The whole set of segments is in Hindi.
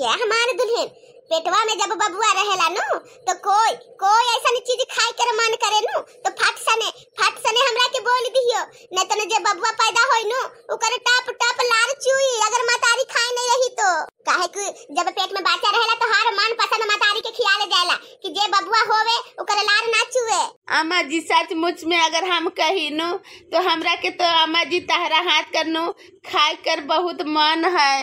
ये हमार दुल्हन पेटवा में जब बबुआ रहेला नु तो कोई कोई ऐसा चीज खाए कर मन करे नु तो फट सने फट सने हमरा के बोल दियो नहीं तो जे बबुआ पैदा होई नु ओकर टाप टाप लार चुई अगर मातारी खाए नहीं रही तो काहे कि जब पेट में बच्चा रहेला तो हर मन पसंद मातारी के खिया ले जाला कि जे बबुआ होवे ओकर लार ना चुए अम्मा जी सच मुच में अगर हम कही कहिनु तो हमरा के तो अम्मा जी तहरा हाथ करनु खाए कर बहुत मन है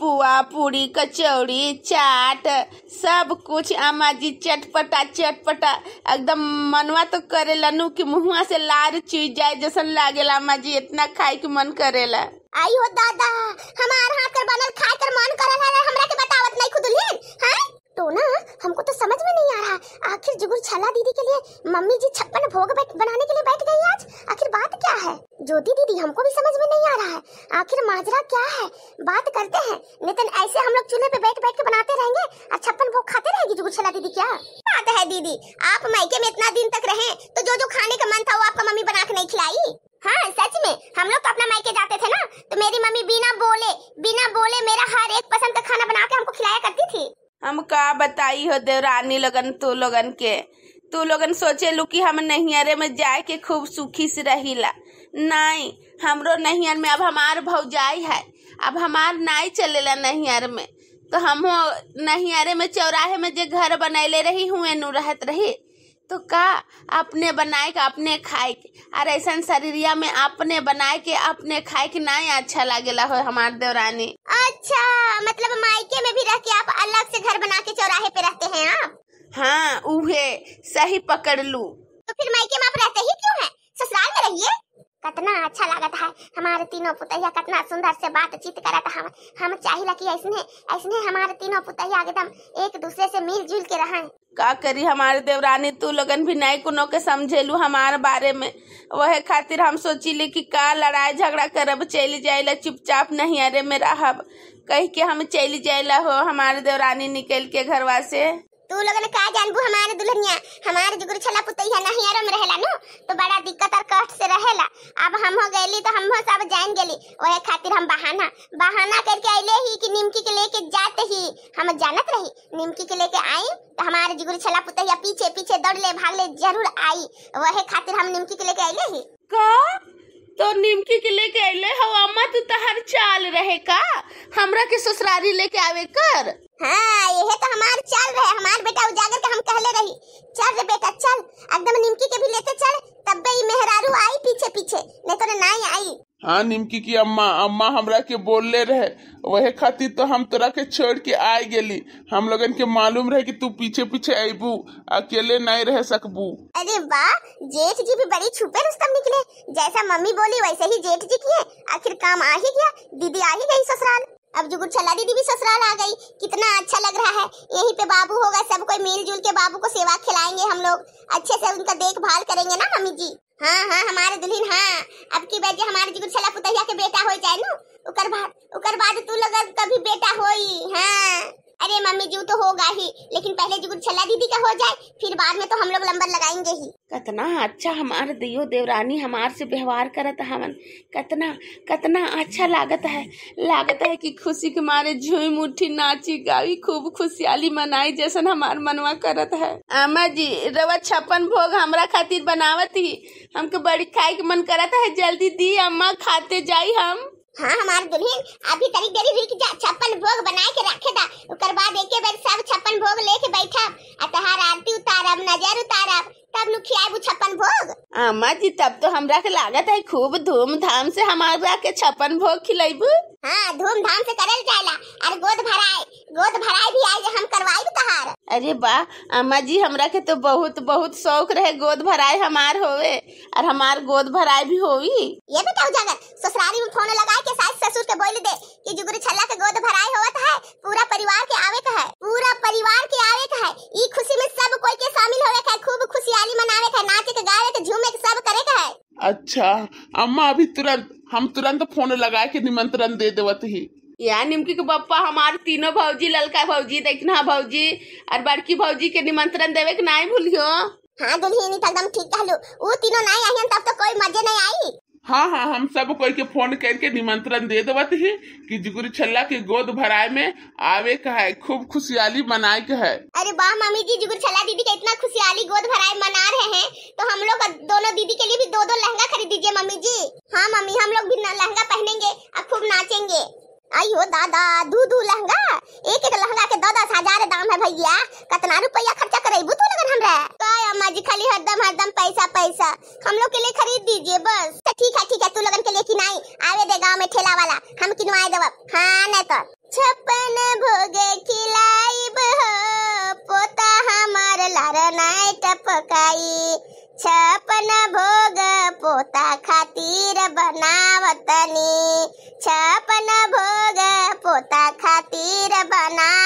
पुआ पूरी कचौड़ी चाट सब कुछ अम्मा जी चटपटा चटपटा एकदम मनवा तो करे लनु कि मुहुआ से लार चुई जाए जैसा लागेला अम्मा जी इतना खाए के मन करेला आई हो दादा हमारे हाथ कर बनल खाए कर मन करेला हमरा के बतावत नहीं खुद हैं हां तो ना हमको तो समझ में नहीं आ रहा आखिर जुगुर छला दीदी के लिए मम्मी जी छ... ज्योति दीदी हमको भी समझ में नहीं आ रहा है आखिर माजरा क्या है बात करते हैं नितिन ऐसे हम लोग चूल्हे पे बैठ बैठ के बनाते रहेंगे और छप्पन भोग खाते रहेगी जुगुछला दीदी क्या बात है दीदी आप मायके में इतना दिन तक रहे तो जो जो खाने का मन था वो आपका मम्मी बना के नहीं खिलाई हाँ सच में हम लोग तो अपना मायके जाते थे ना तो मेरी मम्मी बिना बोले बिना बोले मेरा हर एक पसंद का खाना बना के हमको खिलाया करती थी हम का बताई हो देवरानी लोगन तू लोगन के तू लोगन सोचे लू की हम नहीं अरे में जाए के खूब सुखी से ला नहीं हमरो नैहर में अब हमार भौजाई है अब हमार नाई ला नैहर में तो हम नैहरे में चौराहे में जो घर बनैले रही हुए नु रहत रही तो का अपने बनाए के अपने खाए के और ऐसा शरीरिया में अपने बनाए के अपने खाए के ना अच्छा ला हो हमार देवरानी अच्छा मतलब मायके में भी रह के आप अलग से घर बना के चौराहे पे रहते हैं आप हाँ उहे सही पकड़ लू तो फिर मायके में आप रहते ही क्यों हैं ससुराल में रहिए कितना अच्छा लागत है हमारे तीनों पुतैया कितना सुंदर से बातचीत करत हम हम चाहिए कि ऐसने ऐसने हमारे तीनों पुतैया एकदम एक दूसरे से मिलजुल के रहें का करी हमारे देवरानी तू लगन भी नए कुनो के समझेलू हमारे बारे में वह खातिर हम सोची ले कि का लड़ाई झगड़ा करब चली जाइला चुपचाप नहीं अरे मेरा हब कह के हम चली जाइला हो हमारे देवरानी निकल के घरवा से तू लोगन का जानबू हमारे दुल्हनिया हमारे जुगुर छला पुतैया नहीं अरम हम हो गईली तो हम हो सब जान गेली ओहे खातिर हम बहाना बहाना करके आइले ही कि निमकी के लेके जाते ही हम जानत रही निमकी के लेके आई तो हमारे जिगुरी छला पुतैया पीछे पीछे दौड़ ले भाग ले जरूर आई वहे खातिर हम निमकी के लेके आइले ही का तो निमकी के लेके आइले हवा मत हर चाल रहे का हमरा के ससुरारी लेके आवे कर हाँ ये तो हमार चल रहे हमार बेटा उजागर के हम कहले रही चल रे बेटा चल एकदम निमकी के भी लेते चल तब भी मेहरारू आई पीछे पीछे नहीं तो ना ही आई हाँ निमकी की अम्मा अम्मा हमरा के बोलले रहे वही खातिर तो हम तोरा के छोड़ के आए गेली हम लोगन के मालूम रहे कि तू पीछे पीछे आईबू अकेले नहीं रह सकबू अरे वाह जेठ जी भी बड़ी छुपे रुस्तम निकले जैसा मम्मी बोली वैसे ही जेठ जी किए आखिर काम आ ही गया दीदी आ ही गई ससुराल अब जुगुर छला दीदी भी ससुराल आ गई कितना अच्छा लग रहा है यहीं पे बाबू होगा सब कोई मिलजुल के बाबू को सेवा खिलाएंगे हम लोग अच्छे से उनका देखभाल करेंगे ना मम्मी जी हाँ हाँ हमारे दुल्हन हाँ अब की बार हमारे छला पुतिया के बेटा हो जाए ना उकर बाद उकर बाद तू लगा कभी बेटा हो हाँ अरे मम्मी जी तो होगा ही लेकिन पहले जुगुर छला दीदी का हो जाए फिर बाद में तो हम लोग लंबर लगाएंगे ही कतना अच्छा हमार दियो देवरानी हमार से व्यवहार करत हमन कतना कतना अच्छा लागत है लागत है कि खुशी के मारे झूम मुठी नाची गावी खूब खुशियाली मनाई जैसन हमार मनवा करत है अम्मा जी रवा छप्पन भोग हमरा खातिर बनावत ही हमके बड़ी खाए के मन करत है जल्दी दी अम्मा खाते जाई हम हाँ हमार दुल्हन अभी तरी देरी हुई कि छप्पन भोग बना के रखे था उकर बाद एक बार सब छप्पन भोग लेके बैठा अतहार आरती उतारब नजर उतारब तब नु खियाबू छप्पन भोग अम्मा जी तब तो हमरा के लागत है खूब धूम धाम से हमारा के छप्पन भोग खिलाइबू हाँ धूम धाम से करल जाला और गोद भराए गोद भराए भी आज हम करवाई तहार अरे बा अम्मा जी हमरा के तो बहुत बहुत शौक रहे गोद भराए हमार होवे और हमार गोद भराए भी होवी ये बताओ जगत ससुरारी में फोन लगा के सास ससुर के बोल दे कि जुगुर छल्ला के गोद भराए होवत है पूरा परिवार के आवे का है पूरा परिवार अच्छा अम्मा अभी तुरंत हम तुरंत फोन लगाए के निमंत्रण दे देवत ही या निमकी के पप्पा हमारे तीनों भाजी ललका भाजी देखना भाजी और बड़की भाजी के निमंत्रण देवे के ना भूलियो हाँ दुल्ही एकदम ठीक कहलो वो तीनों नहीं आई तब तो कोई मजे नहीं आई हाँ हाँ हम सब कोई के फोन करके निमंत्रण दे देवत ही कि जिगुरी छल्ला के गोद भराए में आवे का है खूब खुशहाली मनाए के है अरे वाह मम्मी जी जिगुरी छल्ला दीदी के इतना खुशहाली गोद भराए मना हम लोग दोनों दीदी के लिए भी दो दो लहंगा खरीद दीजिए मम्मी जी हाँ मम्मी हम लोग भी लहंगा पहनेंगे और खूब नाचेंगे आई हो दादा दू दू लहंगा एक एक लहंगा के दो दस हजार दाम है भैया कितना रुपया खर्चा करेबू तू लगन हमरा काय अम्मा जी खाली हरदम हरदम पैसा पैसा हम लोग के लिए खरीद दीजिए बस अच्छा, ठीक है ठीक है तू लगन के लिए कि नहीं आवे दे गाँव में ठेला वाला हम किनवाए देव हाँ नहीं तो छपन भोगे खिलाई हो पोता हमार लार नाइट पकाई छपन भोग पोता खातिर बनावतनी छपन भोग पोता खातिर बना